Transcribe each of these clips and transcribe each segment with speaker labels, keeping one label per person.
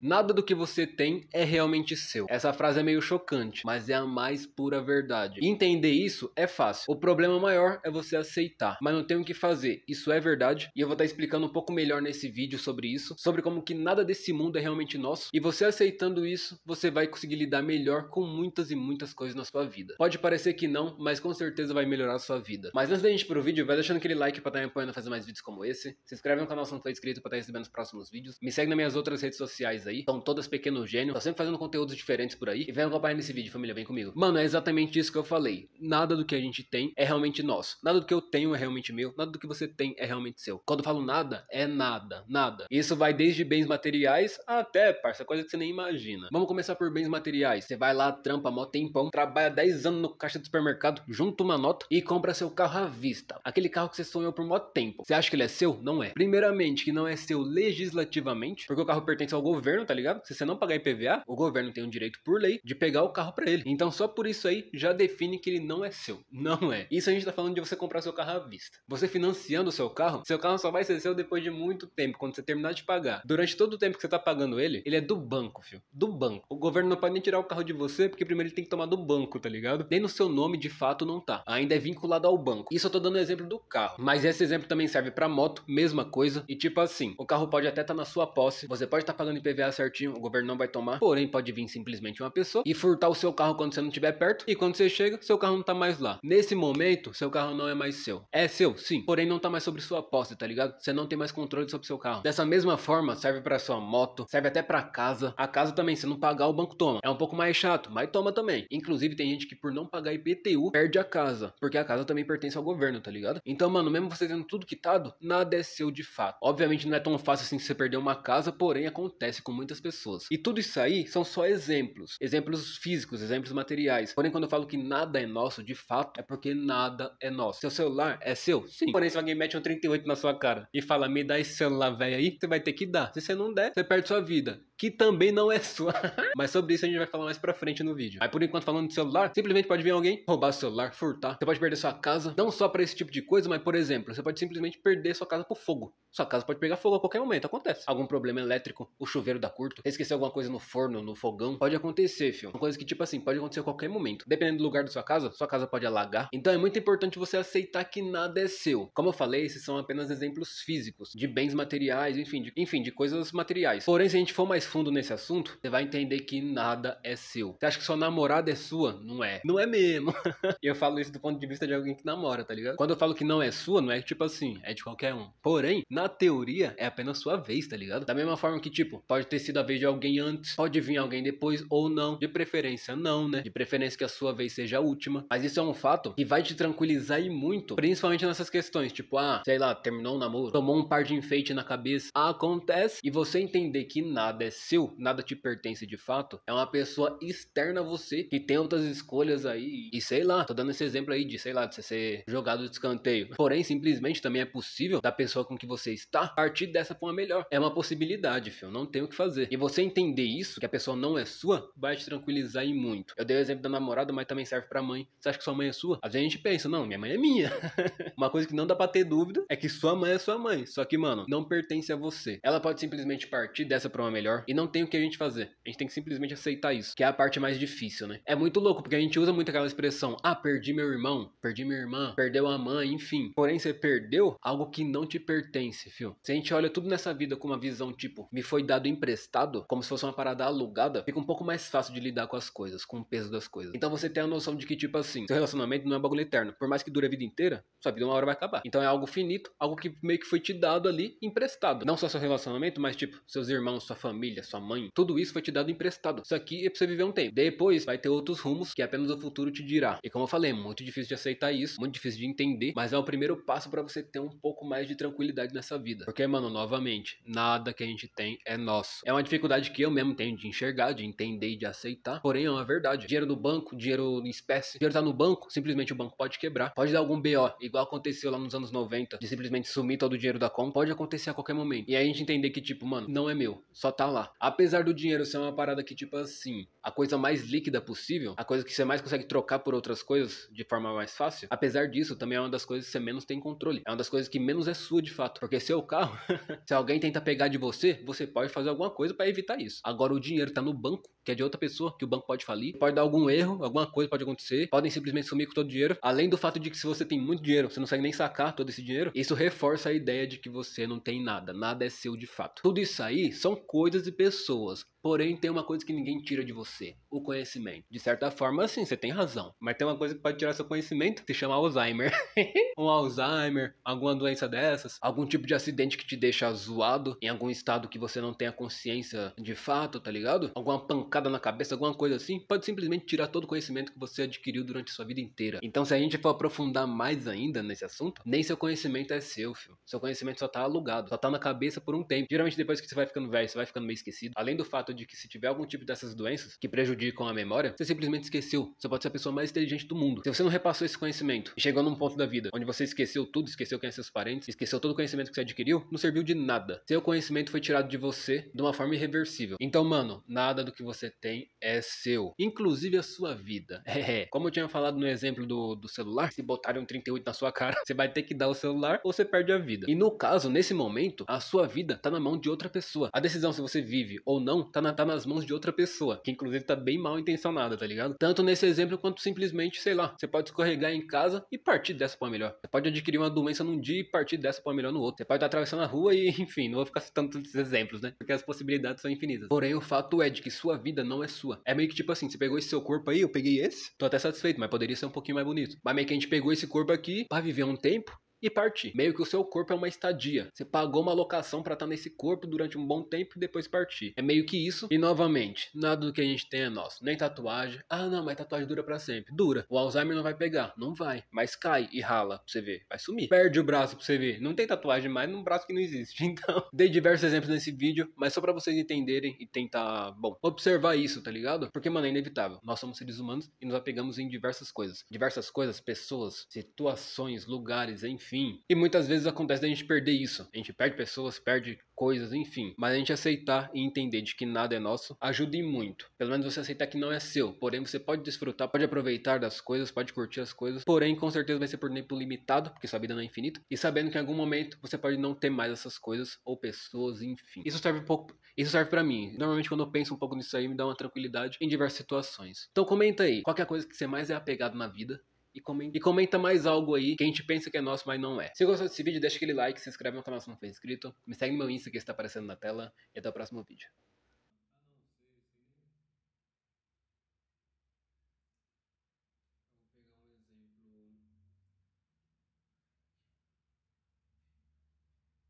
Speaker 1: Nada do que você tem é realmente seu. Essa frase é meio chocante, mas é a mais pura verdade. entender isso é fácil. O problema maior é você aceitar, mas não tem o que fazer. Isso é verdade e eu vou estar explicando um pouco melhor nesse vídeo sobre isso, sobre como que nada desse mundo é realmente nosso. E você aceitando isso, você vai conseguir lidar melhor com muitas e muitas coisas na sua vida. Pode parecer que não, mas com certeza vai melhorar a sua vida. Mas antes da gente ir pro vídeo, vai deixando aquele like para estar tá me apoiando a fazer mais vídeos como esse. Se inscreve no canal se não for inscrito para estar tá recebendo os próximos vídeos. Me segue nas minhas outras redes sociais aí. São então, todas pequenos gênios. Tá sempre fazendo conteúdos diferentes por aí. E vem acompanhar nesse vídeo, família. Vem comigo. Mano, é exatamente isso que eu falei. Nada do que a gente tem é realmente nosso. Nada do que eu tenho é realmente meu. Nada do que você tem é realmente seu. Quando eu falo nada, é nada. Nada. Isso vai desde bens materiais até, parça, coisa que você nem imagina. Vamos começar por bens materiais. Você vai lá, trampa mó tempão, trabalha 10 anos no caixa do supermercado, junta uma nota e compra seu carro à vista. Aquele carro que você sonhou por mó tempo. Você acha que ele é seu? Não é. Primeiramente, que não é seu legislativamente, porque o carro pertence ao governo governo, tá ligado? Se você não pagar IPVA, o governo tem o direito por lei de pegar o carro para ele. Então só por isso aí já define que ele não é seu. Não é. Isso a gente tá falando de você comprar seu carro à vista. Você financiando o seu carro, seu carro só vai ser seu depois de muito tempo, quando você terminar de pagar. Durante todo o tempo que você tá pagando ele, ele é do banco, filho. Do banco. O governo não pode nem tirar o carro de você, porque primeiro ele tem que tomar do banco, tá ligado? Nem no seu nome de fato não tá. Ainda é vinculado ao banco. Isso eu tô dando exemplo do carro. Mas esse exemplo também serve para moto, mesma coisa. E tipo assim, o carro pode até estar tá na sua posse, você pode estar tá pagando IPVA certinho, o governo não vai tomar. Porém, pode vir simplesmente uma pessoa e furtar o seu carro quando você não estiver perto. E quando você chega, seu carro não tá mais lá. Nesse momento, seu carro não é mais seu. É seu, sim. Porém, não tá mais sobre sua posse, tá ligado? Você não tem mais controle sobre seu carro. Dessa mesma forma, serve para sua moto, serve até para casa. A casa também, se não pagar, o banco toma. É um pouco mais chato, mas toma também. Inclusive, tem gente que por não pagar IPTU perde a casa. Porque a casa também pertence ao governo, tá ligado? Então, mano, mesmo você tendo tudo quitado, nada é seu de fato. Obviamente não é tão fácil assim você perder uma casa, porém acontece com muitas pessoas. E tudo isso aí são só exemplos, exemplos físicos, exemplos materiais. Porém, quando eu falo que nada é nosso, de fato, é porque nada é nosso. Seu celular é seu? Sim. Porém, se alguém mete um 38 na sua cara e fala, me dá esse celular velho aí, você vai ter que dar. Se você não der, você perde sua vida, que também não é sua. Mas sobre isso a gente vai falar mais pra frente no vídeo. Aí, por enquanto, falando de celular, simplesmente pode vir alguém roubar seu celular, furtar. Você pode perder sua casa, não só para esse tipo de coisa, mas, por exemplo, você pode simplesmente perder sua casa por fogo. Sua casa pode pegar fogo a qualquer momento, acontece. Algum problema elétrico, o chuveiro dá curto, esquecer alguma coisa no forno, no fogão, pode acontecer, fio. Uma coisa que, tipo assim, pode acontecer a qualquer momento. Dependendo do lugar da sua casa, sua casa pode alagar. Então é muito importante você aceitar que nada é seu. Como eu falei, esses são apenas exemplos físicos, de bens materiais, enfim, de, enfim, de coisas materiais. Porém, se a gente for mais fundo nesse assunto, você vai entender que nada é seu. Você acha que sua namorada é sua? Não é. Não é mesmo. e eu falo isso do ponto de vista de alguém que namora, tá ligado? Quando eu falo que não é sua, não é tipo assim, é de qualquer um. Porém, na teoria, é apenas sua vez, tá ligado? Da mesma forma que, tipo, pode ter sido a vez de alguém antes, pode vir alguém depois ou não. De preferência, não, né? De preferência que a sua vez seja a última. Mas isso é um fato que vai te tranquilizar e muito, principalmente nessas questões, tipo, ah, sei lá, terminou um namoro, tomou um par de enfeite na cabeça, acontece. E você entender que nada é seu, nada te pertence de fato, é uma pessoa externa a você que tem outras escolhas aí. E sei lá, tô dando esse exemplo aí de, sei lá, de você ser jogado de escanteio. Porém, simplesmente também é possível da pessoa com que você você está, partir dessa para uma melhor. É uma possibilidade, filho. Não tem o que fazer. E você entender isso, que a pessoa não é sua, vai te tranquilizar e muito. Eu dei o exemplo da namorada, mas também serve para mãe. Você acha que sua mãe é sua? Às vezes a gente pensa, não, minha mãe é minha. uma coisa que não dá pra ter dúvida é que sua mãe é sua mãe. Só que, mano, não pertence a você. Ela pode simplesmente partir dessa para uma melhor e não tem o que a gente fazer. A gente tem que simplesmente aceitar isso, que é a parte mais difícil, né? É muito louco, porque a gente usa muito aquela expressão, ah, perdi meu irmão, perdi minha irmã, perdeu a mãe, enfim. Porém, você perdeu algo que não te pertence esse Se a gente olha tudo nessa vida com uma visão tipo, me foi dado emprestado, como se fosse uma parada alugada, fica um pouco mais fácil de lidar com as coisas, com o peso das coisas. Então você tem a noção de que, tipo assim, seu relacionamento não é um bagulho eterno. Por mais que dure a vida inteira, sua vida uma hora vai acabar. Então é algo finito, algo que meio que foi te dado ali emprestado. Não só seu relacionamento, mas tipo, seus irmãos, sua família, sua mãe, tudo isso foi te dado emprestado. Isso aqui é pra você viver um tempo. Depois vai ter outros rumos que apenas o futuro te dirá. E como eu falei, é muito difícil de aceitar isso, muito difícil de entender, mas é o primeiro passo para você ter um pouco mais de tranquilidade nessa nessa vida. Porque, mano, novamente, nada que a gente tem é nosso. É uma dificuldade que eu mesmo tenho de enxergar, de entender e de aceitar. Porém, é uma verdade. Dinheiro no banco, dinheiro em espécie. Dinheiro tá no banco, simplesmente o banco pode quebrar. Pode dar algum BO, igual aconteceu lá nos anos 90, de simplesmente sumir todo o dinheiro da conta. Pode acontecer a qualquer momento. E aí a gente entender que, tipo, mano, não é meu, só tá lá. Apesar do dinheiro ser uma parada que, tipo assim, a coisa mais líquida possível, a coisa que você mais consegue trocar por outras coisas de forma mais fácil, apesar disso, também é uma das coisas que você menos tem controle. É uma das coisas que menos é sua de fato. Porque enlouquecer o carro, se alguém tenta pegar de você, você pode fazer alguma coisa para evitar isso. Agora o dinheiro tá no banco, que é de outra pessoa, que o banco pode falir, pode dar algum erro, alguma coisa pode acontecer, podem simplesmente sumir com todo o dinheiro. Além do fato de que se você tem muito dinheiro, você não consegue nem sacar todo esse dinheiro, isso reforça a ideia de que você não tem nada, nada é seu de fato. Tudo isso aí são coisas e pessoas. Porém, tem uma coisa que ninguém tira de você: o conhecimento. De certa forma, sim, você tem razão. Mas tem uma coisa que pode tirar seu conhecimento, se chama Alzheimer. um Alzheimer, alguma doença dessas, algum tipo de acidente que te deixa zoado em algum estado que você não tenha consciência de fato, tá ligado? Alguma pancada na cabeça, alguma coisa assim, pode simplesmente tirar todo o conhecimento que você adquiriu durante sua vida inteira. Então, se a gente for aprofundar mais ainda nesse assunto, nem seu conhecimento é seu, filho. Seu conhecimento só tá alugado, só tá na cabeça por um tempo. Geralmente, depois que você vai ficando velho, você vai ficando meio esquecido. Além do fato fato de que se tiver algum tipo dessas doenças que prejudicam a memória, você simplesmente esqueceu. Você pode ser a pessoa mais inteligente do mundo. Se você não repassou esse conhecimento e chegou num ponto da vida onde você esqueceu tudo, esqueceu quem é seus parentes, esqueceu todo o conhecimento que você adquiriu, não serviu de nada. Seu conhecimento foi tirado de você de uma forma irreversível. Então, mano, nada do que você tem é seu. Inclusive a sua vida. É, é, como eu tinha falado no exemplo do, do celular, se botarem um 38 na sua cara, você vai ter que dar o celular ou você perde a vida. E no caso, nesse momento, a sua vida tá na mão de outra pessoa. A decisão se você vive ou não tá tá, na, tá nas mãos de outra pessoa, que inclusive tá bem mal intencionada, tá ligado? Tanto nesse exemplo quanto simplesmente, sei lá, você pode escorregar em casa e partir dessa pra melhor. Você pode adquirir uma doença num dia e partir dessa pra melhor no outro. Você pode estar atravessando a rua e, enfim, não vou ficar citando tantos exemplos, né? Porque as possibilidades são infinitas. Porém, o fato é de que sua vida não é sua. É meio que tipo assim, você pegou esse seu corpo aí, eu peguei esse, tô até satisfeito, mas poderia ser um pouquinho mais bonito. Mas meio que a gente pegou esse corpo aqui para viver um tempo e partir. Meio que o seu corpo é uma estadia. Você pagou uma locação para estar tá nesse corpo durante um bom tempo e depois partir. É meio que isso. E novamente, nada do que a gente tem é nosso. Nem tatuagem. Ah, não, mas tatuagem dura para sempre. Dura. O Alzheimer não vai pegar. Não vai. Mas cai e rala pra você ver. Vai sumir. Perde o braço pra você ver. Não tem tatuagem mais num braço que não existe. Então, dei diversos exemplos nesse vídeo, mas só para vocês entenderem e tentar, bom, observar isso, tá ligado? Porque, mano, é inevitável. Nós somos seres humanos e nos apegamos em diversas coisas. Diversas coisas, pessoas, situações, lugares, enfim enfim. E muitas vezes acontece da gente perder isso. A gente perde pessoas, perde coisas, enfim. Mas a gente aceitar e entender de que nada é nosso ajuda e muito. Pelo menos você aceitar que não é seu. Porém, você pode desfrutar, pode aproveitar das coisas, pode curtir as coisas. Porém, com certeza vai ser por tempo limitado, porque sua vida não é infinita. E sabendo que em algum momento você pode não ter mais essas coisas ou pessoas, enfim. Isso serve um pouco. Isso serve para mim. Normalmente, quando eu penso um pouco nisso aí, me dá uma tranquilidade em diversas situações. Então, comenta aí. Qual é a coisa que você mais é apegado na vida? e comenta, e comenta mais algo aí que a gente pensa que é nosso, mas não é. Se gostou desse vídeo, deixa aquele like, se inscreve no canal se não for inscrito, me segue no meu Insta que está aparecendo na tela e até o próximo vídeo.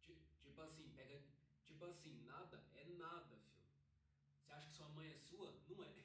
Speaker 1: Tipo assim, Tipo assim, nada é nada, filho. Você acha que sua mãe é sua? Não é.